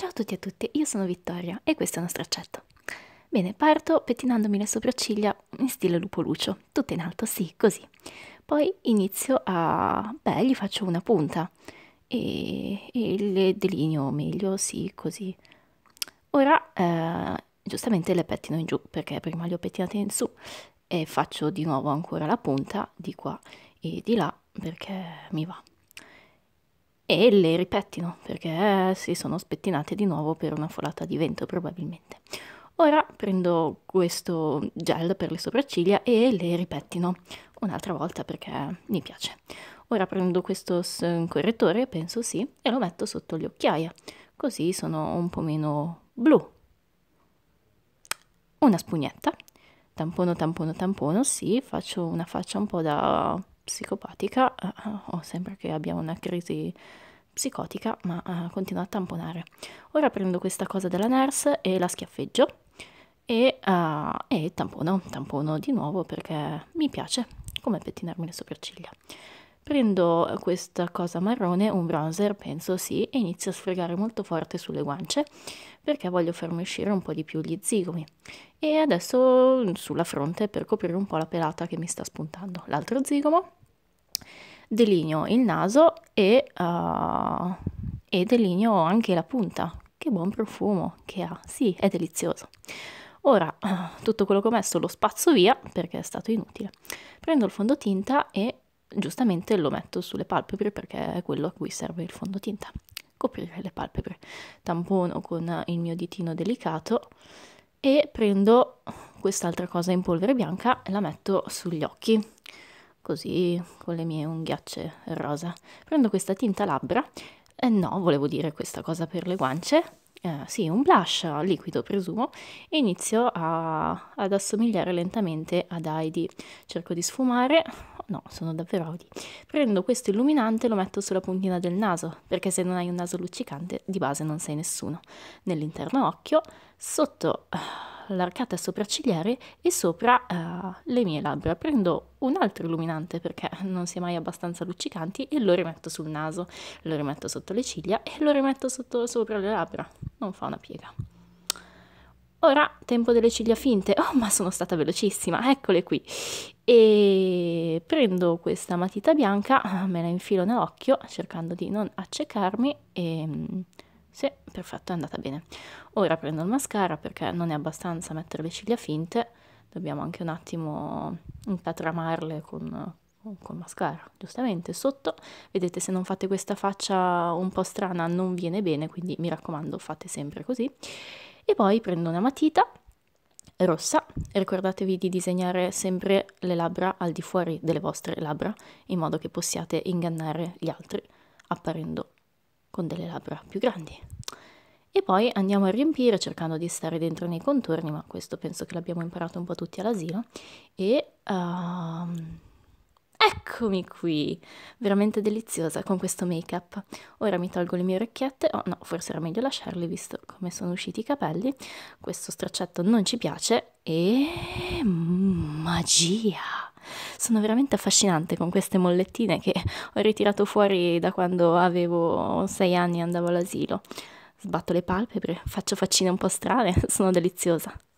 Ciao a tutti e a tutti, io sono Vittoria e questo è il nostro accetto. Bene, parto pettinandomi le sopracciglia in stile lupo lucio, tutte in alto, sì, così. Poi inizio a... beh, gli faccio una punta e, e le delineo meglio, sì, così. Ora, eh, giustamente le pettino in giù, perché prima le ho pettinate in su e faccio di nuovo ancora la punta di qua e di là perché mi va e le ripettino perché si sono spettinate di nuovo per una folata di vento probabilmente. Ora prendo questo gel per le sopracciglia e le ripettino un'altra volta perché mi piace. Ora prendo questo correttore, penso sì, e lo metto sotto le occhiaie, così sono un po' meno blu. Una spugnetta, tampono, tampono, tampono, sì, faccio una faccia un po' da psicopatica, ah, ah, oh, sembra che abbia una crisi psicotica, ma uh, continua a tamponare. Ora prendo questa cosa della nurse e la schiaffeggio e, uh, e tampono, tampono di nuovo perché mi piace come pettinarmi le sopracciglia. Prendo questa cosa marrone, un bronzer, penso sì, e inizio a sfregare molto forte sulle guance perché voglio farmi uscire un po' di più gli zigomi. E adesso sulla fronte per coprire un po' la pelata che mi sta spuntando. L'altro zigomo delineo il naso e, uh, e delineo anche la punta. Che buon profumo che ha, sì, è delizioso. Ora eh, tutto quello che ho messo lo spazzo via perché è stato inutile. Prendo il fondotinta e giustamente lo metto sulle palpebre perché è quello a cui serve il fondotinta. Coprire le palpebre. Tampono con il mio ditino delicato e prendo quest'altra cosa in polvere bianca e la metto sugli occhi così con le mie unghiacce rosa. Prendo questa tinta labbra, eh, no, volevo dire questa cosa per le guance, eh, sì, un blush liquido presumo, e inizio a, ad assomigliare lentamente ad Heidi. Cerco di sfumare, no, sono davvero Heidi. Prendo questo illuminante e lo metto sulla puntina del naso, perché se non hai un naso luccicante di base non sei nessuno. Nell'interno occhio, sotto l'arcata sopraccigliare e sopra uh, le mie labbra. Prendo un altro illuminante perché non si è mai abbastanza luccicanti e lo rimetto sul naso, lo rimetto sotto le ciglia e lo rimetto sotto, sopra le labbra. Non fa una piega. Ora, tempo delle ciglia finte. Oh, ma sono stata velocissima, eccole qui. E prendo questa matita bianca, me la infilo nell'occhio cercando di non accecarmi e mm, sì, perfetto, è andata bene. Ora prendo il mascara perché non è abbastanza mettere le ciglia finte, dobbiamo anche un attimo incatramarle con, con mascara, giustamente. Sotto, vedete, se non fate questa faccia un po' strana non viene bene, quindi mi raccomando fate sempre così. E poi prendo una matita rossa ricordatevi di disegnare sempre le labbra al di fuori delle vostre labbra in modo che possiate ingannare gli altri apparendo con delle labbra più grandi. E poi andiamo a riempire cercando di stare dentro nei contorni, ma questo penso che l'abbiamo imparato un po' tutti all'asilo. E um, eccomi qui, veramente deliziosa con questo make-up. Ora mi tolgo le mie orecchiette, oh no, forse era meglio lasciarle visto come sono usciti i capelli. Questo straccetto non ci piace e mm, magia! Sono veramente affascinante con queste mollettine che ho ritirato fuori da quando avevo sei anni e andavo all'asilo. Sbatto le palpebre, faccio faccine un po' strane, sono deliziosa.